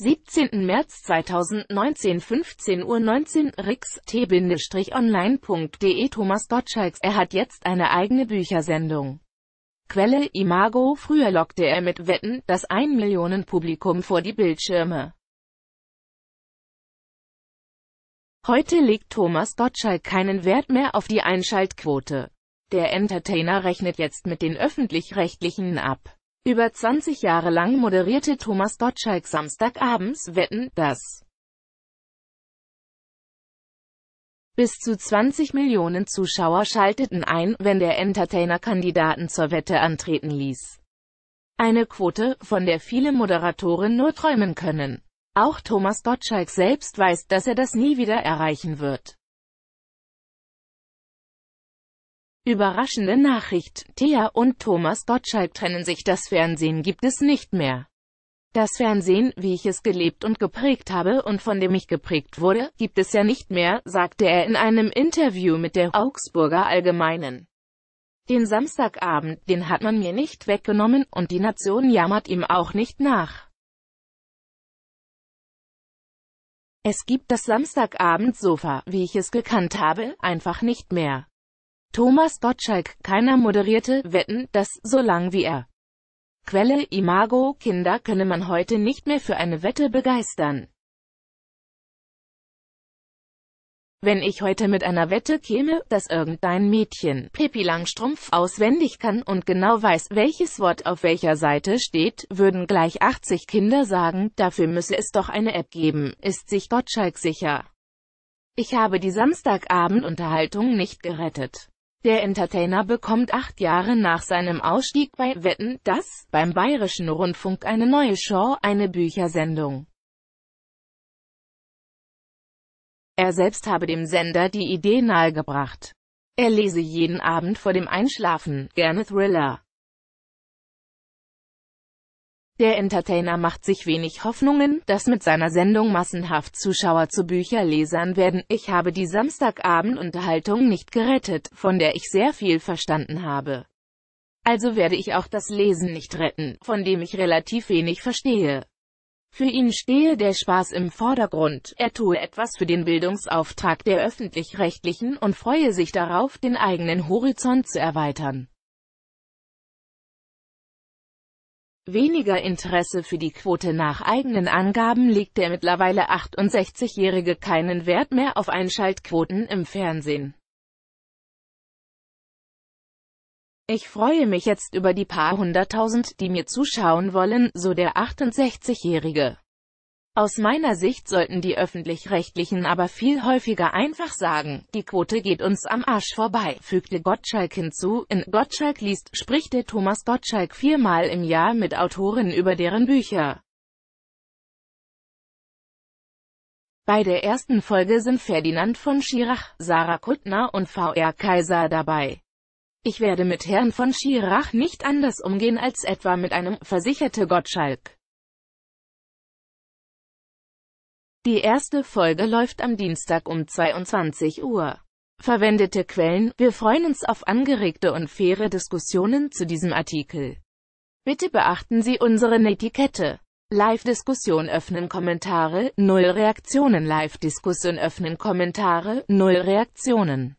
17. März 2019 15.19 Uhr Rix t-online.de Thomas Gottschalks Er hat jetzt eine eigene Büchersendung. Quelle Imago Früher lockte er mit Wetten, das 1 Millionen Publikum vor die Bildschirme. Heute legt Thomas Gottschalk keinen Wert mehr auf die Einschaltquote. Der Entertainer rechnet jetzt mit den Öffentlich-Rechtlichen ab. Über 20 Jahre lang moderierte Thomas Gottschalk Samstagabends Wetten, dass Bis zu 20 Millionen Zuschauer schalteten ein, wenn der Entertainer Kandidaten zur Wette antreten ließ. Eine Quote, von der viele Moderatoren nur träumen können. Auch Thomas Gottschalk selbst weiß, dass er das nie wieder erreichen wird. Überraschende Nachricht, Thea und Thomas Gottschalk trennen sich, das Fernsehen gibt es nicht mehr. Das Fernsehen, wie ich es gelebt und geprägt habe und von dem ich geprägt wurde, gibt es ja nicht mehr, sagte er in einem Interview mit der Augsburger Allgemeinen. Den Samstagabend, den hat man mir nicht weggenommen, und die Nation jammert ihm auch nicht nach. Es gibt das Samstagabendsofa, wie ich es gekannt habe, einfach nicht mehr. Thomas Gottschalk, keiner moderierte, wetten, dass, so lang wie er. Quelle, Imago, Kinder könne man heute nicht mehr für eine Wette begeistern. Wenn ich heute mit einer Wette käme, dass irgendein Mädchen Pippi Langstrumpf auswendig kann und genau weiß, welches Wort auf welcher Seite steht, würden gleich 80 Kinder sagen, dafür müsse es doch eine App geben, ist sich Gottschalk sicher. Ich habe die Samstagabendunterhaltung nicht gerettet. Der Entertainer bekommt acht Jahre nach seinem Ausstieg bei Wetten, das beim Bayerischen Rundfunk eine neue Show, eine Büchersendung. Er selbst habe dem Sender die Idee nahegebracht. Er lese jeden Abend vor dem Einschlafen, gerne Thriller. Der Entertainer macht sich wenig Hoffnungen, dass mit seiner Sendung massenhaft Zuschauer zu Bücherlesern werden. Ich habe die Samstagabend-Unterhaltung nicht gerettet, von der ich sehr viel verstanden habe. Also werde ich auch das Lesen nicht retten, von dem ich relativ wenig verstehe. Für ihn stehe der Spaß im Vordergrund, er tue etwas für den Bildungsauftrag der öffentlich-rechtlichen und freue sich darauf, den eigenen Horizont zu erweitern. Weniger Interesse für die Quote nach eigenen Angaben legt der mittlerweile 68-Jährige keinen Wert mehr auf Einschaltquoten im Fernsehen. Ich freue mich jetzt über die paar hunderttausend, die mir zuschauen wollen, so der 68-Jährige. Aus meiner Sicht sollten die Öffentlich-Rechtlichen aber viel häufiger einfach sagen, die Quote geht uns am Arsch vorbei, fügte Gottschalk hinzu. In Gottschalk liest, spricht der Thomas Gottschalk viermal im Jahr mit Autoren über deren Bücher. Bei der ersten Folge sind Ferdinand von Schirach, Sarah Kuttner und VR Kaiser dabei. Ich werde mit Herrn von Schirach nicht anders umgehen als etwa mit einem, versicherte Gottschalk. Die erste Folge läuft am Dienstag um 22 Uhr. Verwendete Quellen, wir freuen uns auf angeregte und faire Diskussionen zu diesem Artikel. Bitte beachten Sie unsere Etikette. Live-Diskussion öffnen Kommentare, null Reaktionen Live-Diskussion öffnen Kommentare, null Reaktionen